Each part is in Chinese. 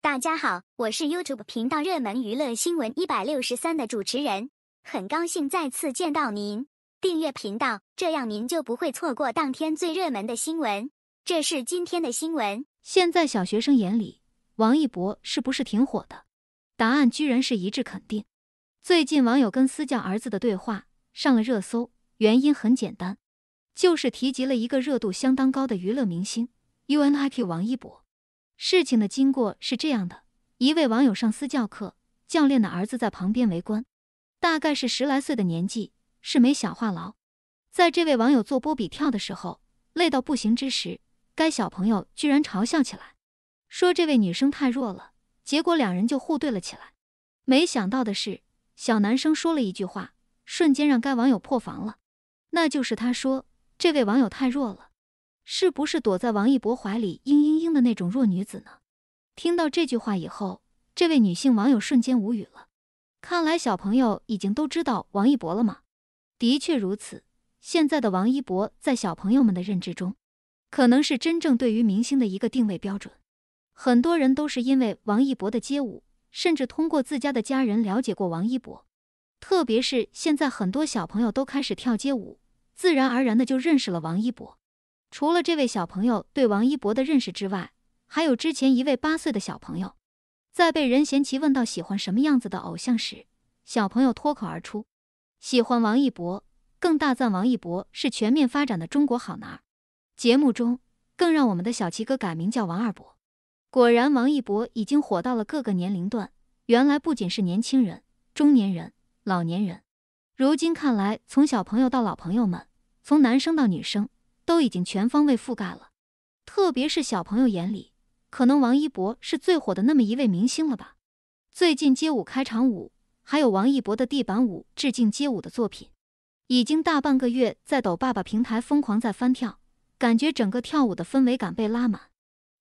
大家好，我是 YouTube 频道热门娱乐新闻一百六十三的主持人，很高兴再次见到您。订阅频道，这样您就不会错过当天最热门的新闻。这是今天的新闻。现在小学生眼里，王一博是不是挺火的？答案居然是一致肯定。最近网友跟私教儿子的对话上了热搜，原因很简单，就是提及了一个热度相当高的娱乐明星 u n i p 王一博。事情的经过是这样的：一位网友上私教课，教练的儿子在旁边围观，大概是十来岁的年纪，是没小话痨。在这位网友做波比跳的时候，累到不行之时，该小朋友居然嘲笑起来，说这位女生太弱了。结果两人就互怼了起来。没想到的是，小男生说了一句话，瞬间让该网友破防了，那就是他说这位网友太弱了，是不是躲在王一博怀里嘤嘤？的那种弱女子呢？听到这句话以后，这位女性网友瞬间无语了。看来小朋友已经都知道王一博了吗？的确如此，现在的王一博在小朋友们的认知中，可能是真正对于明星的一个定位标准。很多人都是因为王一博的街舞，甚至通过自家的家人了解过王一博。特别是现在很多小朋友都开始跳街舞，自然而然的就认识了王一博。除了这位小朋友对王一博的认识之外，还有之前一位八岁的小朋友，在被任贤齐问到喜欢什么样子的偶像时，小朋友脱口而出：“喜欢王一博，更大赞王一博是全面发展的中国好男儿。”节目中更让我们的小齐哥改名叫王二博。果然，王一博已经火到了各个年龄段。原来不仅是年轻人、中年人、老年人，如今看来，从小朋友到老朋友们，从男生到女生。都已经全方位覆盖了，特别是小朋友眼里，可能王一博是最火的那么一位明星了吧。最近街舞开场舞，还有王一博的地板舞致敬街舞的作品，已经大半个月在抖爸爸平台疯狂在翻跳，感觉整个跳舞的氛围感被拉满。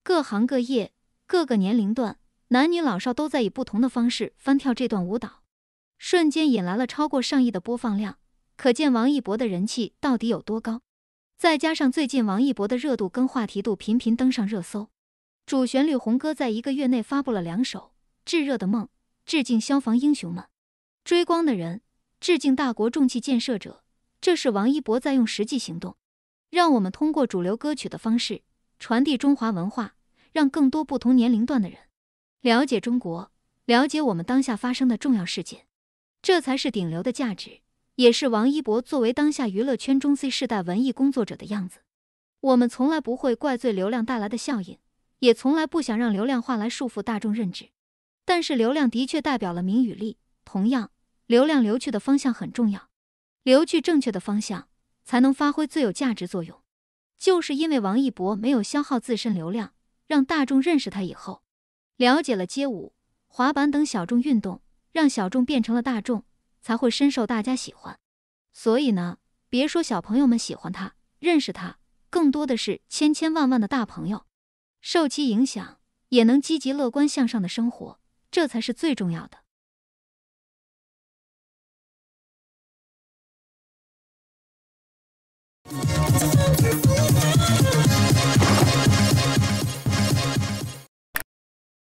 各行各业、各个年龄段、男女老少都在以不同的方式翻跳这段舞蹈，瞬间引来了超过上亿的播放量，可见王一博的人气到底有多高。再加上最近王一博的热度跟话题度频频登上热搜，主旋律红歌在一个月内发布了两首《炙热的梦》《致敬消防英雄们》《追光的人》《致敬大国重器建设者》，这是王一博在用实际行动，让我们通过主流歌曲的方式传递中华文化，让更多不同年龄段的人了解中国，了解我们当下发生的重要事件，这才是顶流的价值。也是王一博作为当下娱乐圈中 Z 世代文艺工作者的样子。我们从来不会怪罪流量带来的效应，也从来不想让流量化来束缚大众认知。但是流量的确代表了名与利，同样，流量流去的方向很重要。流去正确的方向，才能发挥最有价值作用。就是因为王一博没有消耗自身流量，让大众认识他以后，了解了街舞、滑板等小众运动，让小众变成了大众。才会深受大家喜欢，所以呢，别说小朋友们喜欢他、认识他，更多的是千千万万的大朋友，受其影响也能积极乐观向上的生活，这才是最重要的。